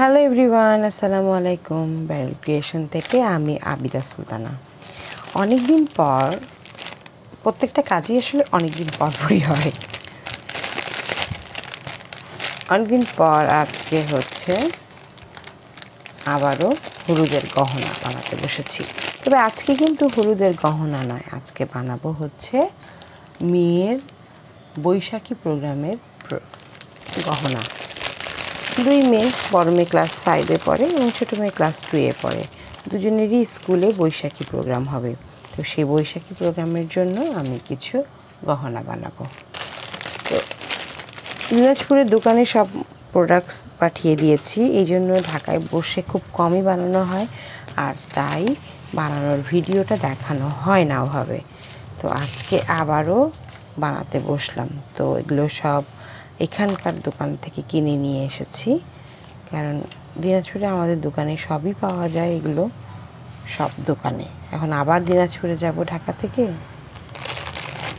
hello everyone আসসালামু আলাইকুম barrel থেকে আমি আবিদা সুলতানা অনেক দিন পর প্রত্যেকটা কাজই আসলে অনেক দিন পর পরই হয় অনেক দিন পর আজকে হচ্ছে আবারও হলুদের গহনা বানাতে বসেছি তবে আজকে কিন্তু হলুদের গহনা নয় আজকে বানাবো হচ্ছে মেয়ের বৈশাখী প্রোগ্রামের গহনা দুই মেয়ে বড় মেয়ে ক্লাস ফাইভে পড়ে এবং ছোটো মেয়ে ক্লাস টুয়ে পড়ে দুজনেরই স্কুলে বৈশাখী প্রোগ্রাম হবে তো সেই বৈশাখী প্রোগ্রামের জন্য আমি কিছু গহনা বানাবো তো দিনাজপুরের দোকানে সব প্রোডাক্টস পাঠিয়ে দিয়েছি এই জন্য ঢাকায় বসে খুব কমই বানানো হয় আর তাই বানানোর ভিডিওটা দেখানো হয় না ওভাবে তো আজকে আবারও বানাতে বসলাম তো এগুলো সব এখানকার দোকান থেকে কিনে নিয়ে এসেছি কারণ দিনাজপুরে আমাদের দোকানে সবই পাওয়া যায় এগুলো সব দোকানে এখন আবার দিনাজপুরে যাব ঢাকা থেকে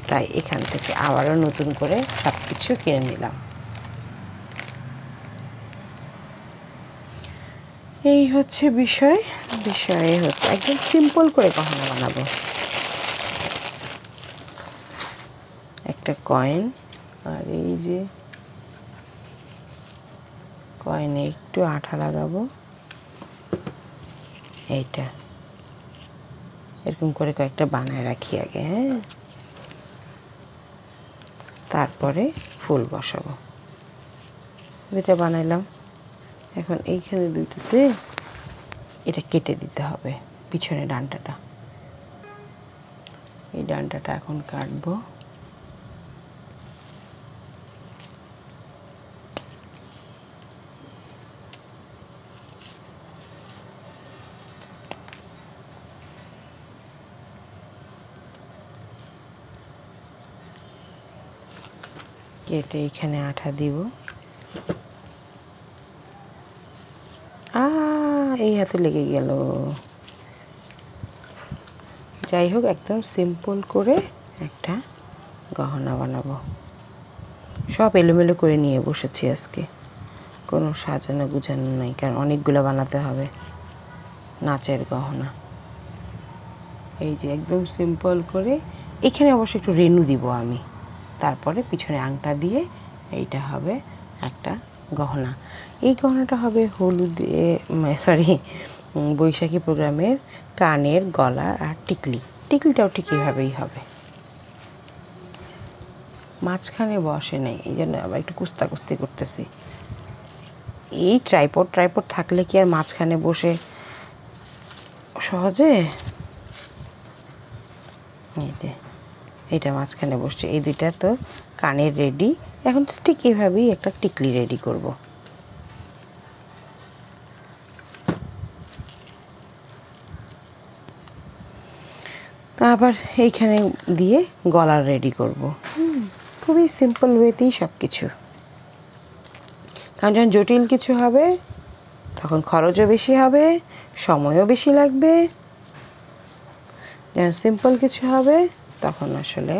তাই এখান থেকে আবারও নতুন করে সব কিছু কিনে নিলাম এই হচ্ছে বিষয় বিষয়ে হচ্ছে একদম সিম্পল করে গহনা বানাবো একটা কয়েন আর এই যে কয়নে একটু আঠা লাগাবো এইটা এরকম করে কয়েকটা বানায় রাখি আগে হ্যাঁ তারপরে ফুল বসাবো দুইটা বানাইলাম এখন এইখানে দুইটাতে এটা কেটে দিতে হবে পিছনে ডান্টাটা এই ডান্টাটা এখন কাটবো কেটে এখানে আঠা দিব আ এই হাতে লেগে গেল যাই হোক একদম সিম্পল করে একটা গহনা বানাবো সব এলোমেলো করে নিয়ে বসেছি আজকে কোনো সাজানো গুছানো নাই কারণ অনেকগুলো বানাতে হবে নাচের গহনা এই যে একদম সিম্পল করে এখানে অবশ্য একটু রেনু দিব আমি তারপরে পিছনে আংটা দিয়ে এইটা হবে একটা গহনা এই গহনাটা হবে হলুদ সরি বৈশাখী প্রোগ্রামের কানের গলা আর টিকলি টিকলিটাও ঠিক এভাবেই হবে মাঝখানে বসে নেই এই জন্য আবার একটু কুস্তা কুস্তি করতেছি এই ট্রাইপড ট্রাইপড থাকলে কি আর মাঝখানে বসে সহজে এই যে এটা মাঝখানে বসছে এই দুইটা তো কানের রেডি এখন স্টিক এভাবেই একটা টিকলি রেডি করব তো আবার এইখানে দিয়ে গলার রেডি করব খুবই সিম্পল ওয়েতেই সব কিছু কারণ যখন জটিল কিছু হবে তখন খরচও বেশি হবে সময়ও বেশি লাগবে যেন সিম্পল কিছু হবে তখন আসলে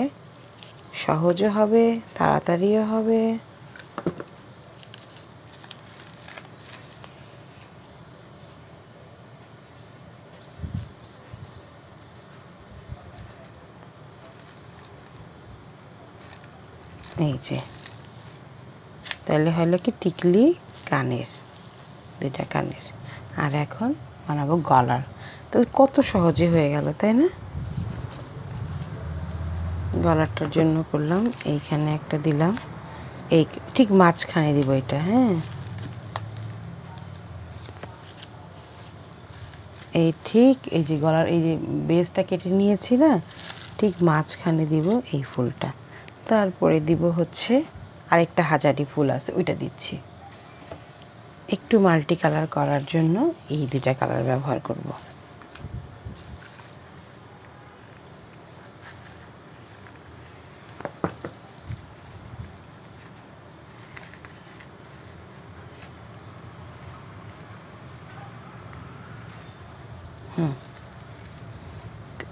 সহজও হবে তাড়াতাড়িও হবে এই যে তাহলে হলো কি টিকলি কানের দুইটা কানের আর এখন বানাবো গলার তাহলে কত সহজে হয়ে গেল তাই না গলাটার জন্য করলাম এইখানে একটা দিলাম এই ঠিক মাঝখানে দিব এটা হ্যাঁ এই ঠিক এই যে গলার এই যে বেসটা কেটে নিয়েছি না ঠিক মাঝখানে দিব এই ফুলটা তারপরে দিব হচ্ছে আরেকটা হাজারি ফুল আছে ওইটা দিচ্ছি একটু মাল্টি কালার করার জন্য এই দুটা কালার ব্যবহার করবো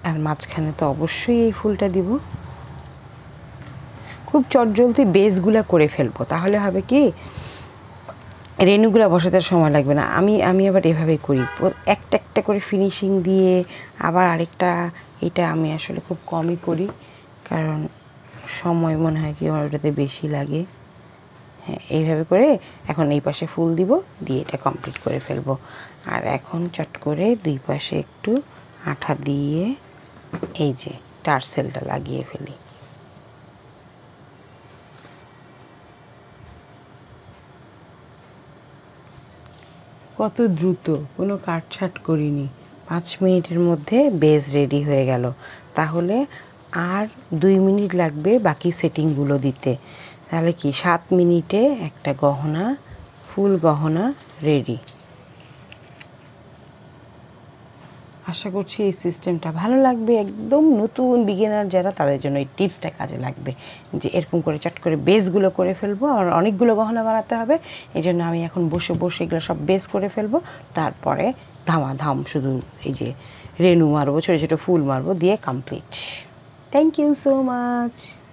আর মাঝখানে তো অবশ্যই এই ফুলটা দিব খুব চটজলদি বেসগুলা করে ফেলবো তাহলে হবে কি রেনুগুলা বসাতে সময় লাগবে না আমি আমি আবার এভাবেই করি একটা একটা করে ফিনিশিং দিয়ে আবার আরেকটা এটা আমি আসলে খুব কমই করি কারণ সময় মনে হয় কি আমার ওটাতে বেশি লাগে হ্যাঁ এইভাবে করে এখন এই পাশে ফুল দিব দিয়ে এটা কমপ্লিট করে ফেলবো আর এখন চট করে দুই পাশে একটু আঠা দিয়ে এই যে টার্সেলটা লাগিয়ে ফেলি কত দ্রুত কোনো কাটছাট করিনি পাঁচ মিনিটের মধ্যে বেস রেডি হয়ে গেল তাহলে আর দুই মিনিট লাগবে বাকি সেটিংগুলো দিতে তাহলে কি সাত মিনিটে একটা গহনা ফুল গহনা রেডি আশা করছি এই সিস্টেমটা ভালো লাগবে একদম নতুন বিগিনার যারা তাদের জন্য এই টিপসটা কাজে লাগবে যে এরকম করে চট করে বেসগুলো করে ফেলবো আমার অনেকগুলো গহনা বানাতে হবে এই জন্য আমি এখন বসে বসে এগুলো সব বেস করে ফেলবো তারপরে ধামাধাম শুধু এই যে রেনু মারবো ছোটো ছোটো ফুল মারবো দিয়ে complete thank you so much